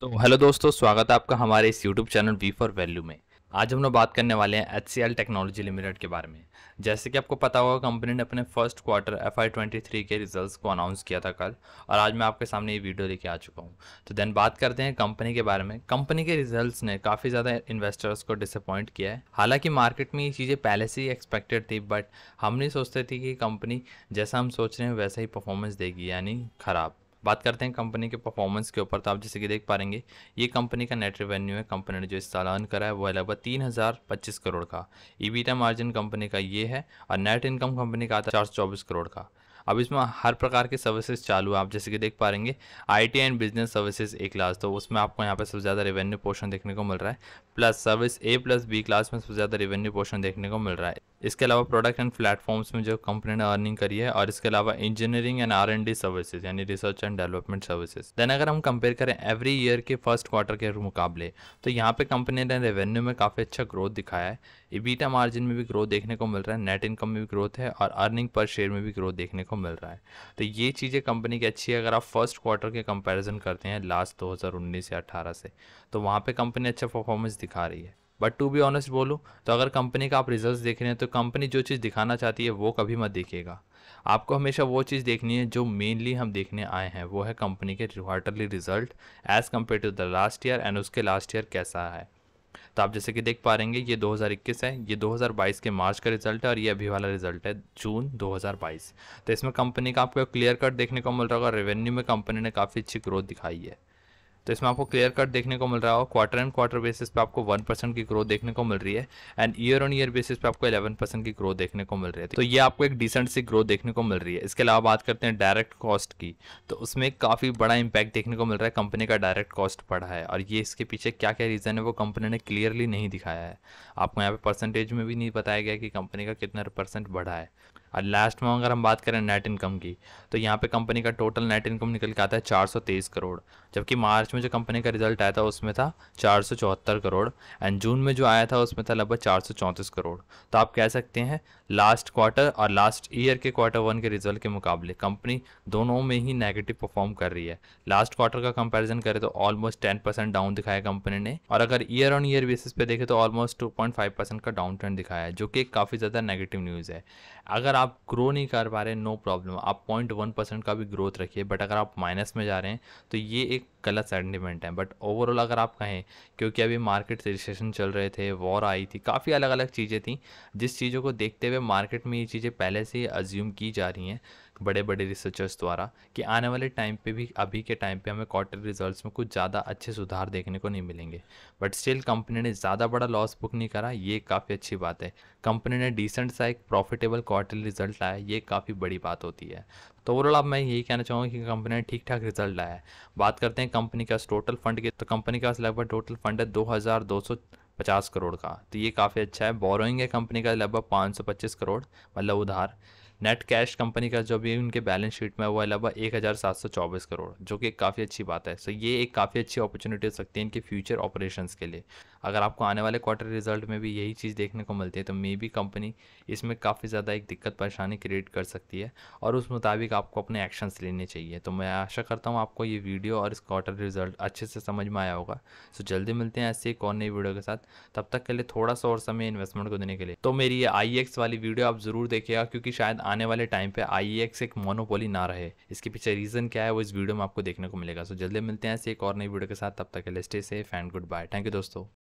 तो हेलो दोस्तों स्वागत है आपका हमारे इस YouTube channel V for value में आज हम लोग बात करने वाले हैं H C L technology limited के बारे में जैसे कि आपको पता होगा कंपनी ने अपने first quarter F I twenty three के रिजल्ट को अनाउंस किया था कल और आज मैं आपके सामने ये वीडियो लेके आ चुका हूँ तो देन बात करते हैं कंपनी के बारे में कंपनी के रिजल्ट ने काफ़ी ज़्यादा इन्वेस्टर्स को डिसअपॉइंट किया है हालांकि मार्केट में ये चीज़ें पहले से ही एक्सपेक्टेड थी बट हम नहीं सोचते थे कि कंपनी जैसा हम सोच रहे हैं वैसा ही परफॉर्मेंस देगी यानी ख़राब बात करते हैं कंपनी के परफॉर्मेंस के ऊपर तो आप जैसे कि देख पा रहेंगे ये कंपनी का नेट रेवेन्यू है कंपनी ने जो इस अर्न करा है वह लगभग तीन हज़ार पच्चीस करोड़ का ईवीटा मार्जिन कंपनी का ये है और नेट इनकम कंपनी का आता है चार सौ चौबीस करोड़ का अब इसमें हर प्रकार के सर्विसेज चालू है आप जैसे कि देख पा रहेंगे I T and business services A class तो उसमें आपको यहाँ पे सबसे ज़्यादा रेवेन्यू पोर्शन देखने को मिल रहा है plus service A plus B class में सबसे ज़्यादा रेवेन्यू पोर्शन देखने को मिल रहा है इसके अलावा प्रोडक्ट एंड प्लेटफॉर्म्स में जो कंपनी ने अर्निंग करी है और इसके अलावा engineering and R and D services यानी research and development services then अगर हम कंपेयर करें एवरी ईयर के फर्स्ट क्वार्टर के मुकाबले तो यहाँ पे कंपनी ने रेवेन्यू में काफ़ी अच्छा ग्रोथ दिखाया है इबीटा मार्जिन में भी ग्रोथ देखने को मिल रहा है नेट इनकम में भी ग्रोथ है और अर्निंग पर शेयर में भी ग्रोथ देखने को मिल रहा है तो ये चीज़ें कंपनी की अच्छी है अगर आप फर्स्ट क्वार्टर के कंपेरिजन करते हैं लास्ट दो या अठारह से तो वहाँ पे कंपनी अच्छा परफॉर्मेंस दिखा रही है बट टू बी ऑनेस्ट बोलूँ तो अगर कंपनी का आप रिजल्ट देख रहे हैं तो कंपनी जो चीज़ दिखाना चाहती है वो कभी मत देखिएगा आपको हमेशा वो चीज़ देखनी है जो मेनली हम देखने आए हैं वो है कंपनी के quarterly result as compared to the last year and उसके लास्ट ईयर कैसा है तो आप जैसे कि देख पा रहेंगे ये 2021 है ये 2022 के मार्च का रिजल्ट है और ये अभी वाला रिजल्ट है जून 2022 तो इसमें कंपनी का आपको क्लियर कट देखने को मिल रहा होगा रेवेन्यू में कंपनी ने काफ़ी अच्छी ग्रोथ दिखाई है तो इसमें आपको क्लियर कट देखने को मिल रहा है और क्वार्टर एंड क्वार्टर बेसिस पे आपको वन परसेंट की ग्रोथ देखने को मिल रही है and year on year basis पे आपको इलेवन परसेंट की ग्रोथ देखने को मिल रही है तो ये आपको एक डिसेंट सी ग्रोथ देखने को मिल रही है इसके अलावा बात करते हैं डायरेक्ट कॉस्ट की तो उसमें काफ़ी बड़ा इंपैक्ट देखने को मिल रहा है कंपनी का डायरेक्ट कॉस्ट बढ़ा है और ये इसके पीछे क्या क्या रीज़न है वो कंपनी ने क्लियरली नहीं दिखाया है आपको यहाँ पे परसेंटेज में भी नहीं बताया गया कि कंपनी का कितना परसेंट बढ़ा है और लास्ट में अगर हम बात करें नेट इनकम की तो यहाँ पे कंपनी का टोटल नेट इनकम निकल के आता है तेईस करोड़ जबकि मार्च में जो कंपनी का रिजल्ट आया था उसमें था चौहत्तर करोड़ एंड जून में जो आया था उसमें था लगभग चार करोड़ तो आप कह सकते हैं लास्ट क्वार्टर और लास्ट ईयर के क्वार्टर वन के रिजल्ट के मुकाबले कंपनी दोनों में ही नेगेटिव परफॉर्म कर रही है लास्ट क्वार्टर का कंपेरिजन करें तो ऑलमोस्ट टेन परसेंट डाउन दिखाया कंपनी ने और अगर ईयर ऑन ईयर बेसिस पे देखें तो almost two point five percent का डाउन ट्रेंड दिखाया है जो कि काफ़ी ज़्यादा नेगेटिव न्यूज़ है अगर आप आप ग्रो नहीं कर पा रहे नो प्रॉब्लम आप पॉइंट वन परसेंट का भी ग्रोथ रखिए बट अगर आप माइनस में जा रहे हैं तो ये एक गलत सेंटिमेंट है बट ओवरऑल अगर आप कहें क्योंकि अभी मार्केट रजिस्ट्रेशन चल रहे थे वॉर आई थी काफ़ी अलग अलग चीज़ें थी जिस चीज़ों को देखते हुए मार्केट में ये चीज़ें पहले से ही अज्यूम की जा रही हैं बड़े बड़े रिसर्चर्स द्वारा कि आने वाले टाइम पे भी अभी के टाइम पे हमें क्वार्टर रिजल्ट्स में कुछ ज़्यादा अच्छे सुधार देखने को नहीं मिलेंगे बट स्टिल कंपनी ने ज़्यादा बड़ा लॉस बुक नहीं करा ये काफ़ी अच्छी बात है कंपनी ने डिसेंट सा एक प्रॉफिटेबल क्वार्टरली रिजल्ट लाया ये काफ़ी बड़ी बात होती है तो ओवरऑल अब मैं यही कहना चाहूँगा कि कंपनी ने ठीक ठाक रिजल्ट लाया है बात करते हैं कंपनी के पास टोटल फंड के तो कंपनी के पास लगभग टोटल फंड है दो हज़ार दो सौ पचास करोड़ का तो ये काफ़ी अच्छा है बोरोइंग है कंपनी का लगभग पाँच सौ पच्चीस करोड़ मतलब उधार नेट कैश कंपनी का जो भी उनके बैलेंस शीट में वो अलावा एक हज़ार सात सौ चौबीस करोड़ जो कि काफ़ी अच्छी बात है सो ये एक काफ़ी अच्छी अपॉर्चुनिटी हो सकती है इनके फ्यूचर ऑपरेशंस के लिए अगर आपको आने वाले क्वार्टर रिजल्ट में भी यही चीज़ देखने को मिलती है तो मे बी कंपनी इसमें काफ़ी ज़्यादा एक दिक्कत परेशानी क्रिएट कर सकती है और उस मुताबिक आपको अपने एक्शंस लेने चाहिए तो मैं आशा करता हूँ आपको ये वीडियो और इस क्वार्टर रिजल्ट अच्छे से समझ में आया होगा सो जल्दी मिलते हैं ऐसे एक और नई वीडियो के साथ तब तक के लिए थोड़ा सा और समय इन्वेस्टमेंट को देने के लिए तो मेरी ये आई वाली वीडियो आप ज़रूर देखिएगा क्योंकि शायद आने वाले टाइम पे आई एक मोनोपोली ना रहे इसके पीछे रीज़न क्या है वो इस वीडियो में आपको देखने को मिलेगा सो जल्दी मिलते हैं ऐसे एक और नई वीडियो के साथ तब तक के लिए stay safe and good bye thank you दोस्तों